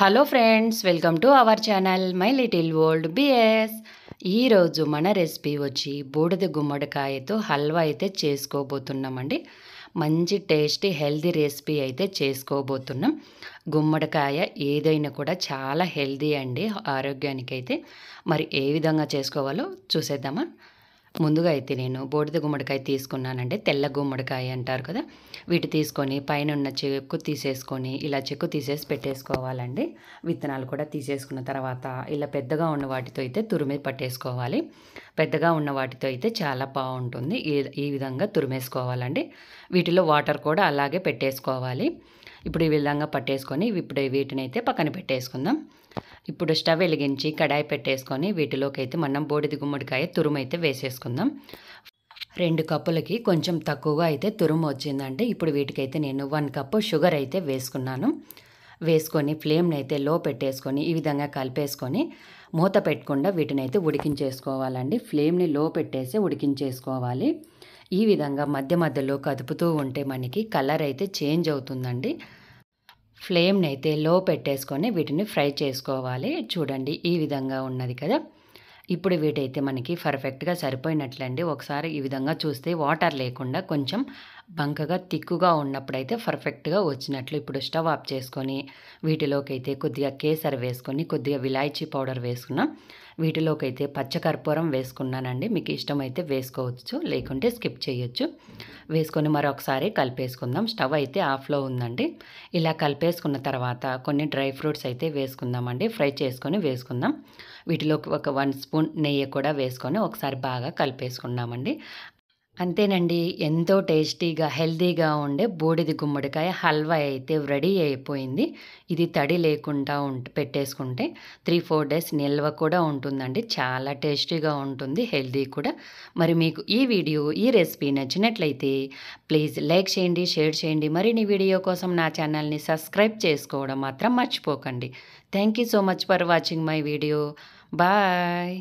hello friends welcome to our channel my little world BS ఈరోజు మన recipe వచ్చి బూడిద గుమ్మడికాయతో హల్వా అయితే చేసుకోబోతున్నామండి మంచి టేస్టీ హెల్దీ రెసిపీ అయితే చేసుకోబోతున్నాం గుమ్మడికాయ ఏదైనా కూడా చాలా హెల్దీ అండి ఆరోగ్యానికి అయితే మరి ఏ విధంగా చేసుకోవాలో చూసేద్దామా ముందుగా అయితే నేను బోడిద గుమ్మడికాయ తీసుకున్నానంటే తెల్ల గుమ్మడికాయ అంటారు కదా వీటి తీసుకొని పైన ఉన్న చెక్కు తీసేసుకొని ఇలా చెక్కు తీసేసి పెట్టేసుకోవాలండి విత్తనాలు కూడా తీసేసుకున్న తర్వాత ఇలా పెద్దగా ఉన్న వాటితో అయితే తురిమి పట్టేసుకోవాలి పెద్దగా ఉన్న వాటితో అయితే చాలా బాగుంటుంది ఈ ఈ విధంగా తురిమేసుకోవాలండి వీటిలో వాటర్ కూడా అలాగే పెట్టేసుకోవాలి ఇప్పుడు ఈ విధంగా పట్టేసుకొని ఇప్పుడు వీటిని అయితే పక్కన పెట్టేసుకుందాం ఇప్పుడు స్టవ్ వెలిగించి కడాయి పెట్టేసుకొని వీటిలోకి అయితే మనం బోడిది గుమ్మడికాయ తురుమైతే వేసేసుకుందాం రెండు కప్పులకి కొంచెం తక్కువగా అయితే తురుము వచ్చిందండి ఇప్పుడు వీటికైతే నేను వన్ కప్పు షుగర్ అయితే వేసుకున్నాను వేసుకొని ఫ్లేమ్ని అయితే లో పెట్టేసుకొని ఈ విధంగా కలిపేసుకొని మూత పెట్టకుండా వీటిని అయితే ఉడికించేసుకోవాలండి ఫ్లేమ్ని లో పెట్టేసి ఉడికించేసుకోవాలి ఈ విధంగా మధ్య మధ్యలో కదుపుతూ ఉంటే మనకి కలర్ అయితే చేంజ్ అవుతుందండి ఫ్లేమ్ని అయితే లో పెట్టేసుకొని వీటిని ఫ్రై చేసుకోవాలి చూడండి ఈ విధంగా ఉన్నది కదా ఇప్పుడు వీటైతే మనకి పర్ఫెక్ట్గా సరిపోయినట్లండి ఒకసారి ఈ విధంగా చూస్తే వాటర్ లేకుండా కొంచెం బంకగా తిక్కుగా ఉన్నప్పుడైతే పర్ఫెక్ట్గా వచ్చినట్లు ఇప్పుడు స్టవ్ ఆఫ్ చేసుకొని వీటిలోకి అయితే కొద్దిగా కేసర్ వేసుకొని కొద్దిగా విలాయచీ పౌడర్ వేసుకున్నా వీటిలోకి అయితే పచ్చకర్పూరం వేసుకున్నానండి మీకు ఇష్టమైతే వేసుకోవచ్చు లేకుంటే స్కిప్ చేయొచ్చు వేసుకొని మరొకసారి కలిపేసుకుందాం స్టవ్ అయితే ఆఫ్లో ఉందండి ఇలా కలిపేసుకున్న తర్వాత కొన్ని డ్రై ఫ్రూట్స్ అయితే వేసుకుందామండి ఫ్రై చేసుకొని వేసుకుందాం వీటిలోకి ఒక వన్ స్పూన్ నెయ్యి కూడా వేసుకొని ఒకసారి బాగా కలిపేసుకున్నామండి అంతేనండి ఎంతో టేస్టీగా హెల్దీగా ఉండే బూడిది గుమ్మడికాయ హల్వా అయితే రెడీ అయిపోయింది ఇది తడి లేకుండా ఉంట పెట్టేసుకుంటే త్రీ ఫోర్ డేస్ నిల్వ కూడా ఉంటుందండి చాలా టేస్టీగా ఉంటుంది హెల్దీ కూడా మరి మీకు ఈ వీడియో ఈ రెసిపీ నచ్చినట్లయితే ప్లీజ్ లైక్ చేయండి షేర్ చేయండి మరిన్ని వీడియో కోసం నా ఛానల్ని సబ్స్క్రైబ్ చేసుకోవడం మాత్రం మర్చిపోకండి thank you so much for watching my video bye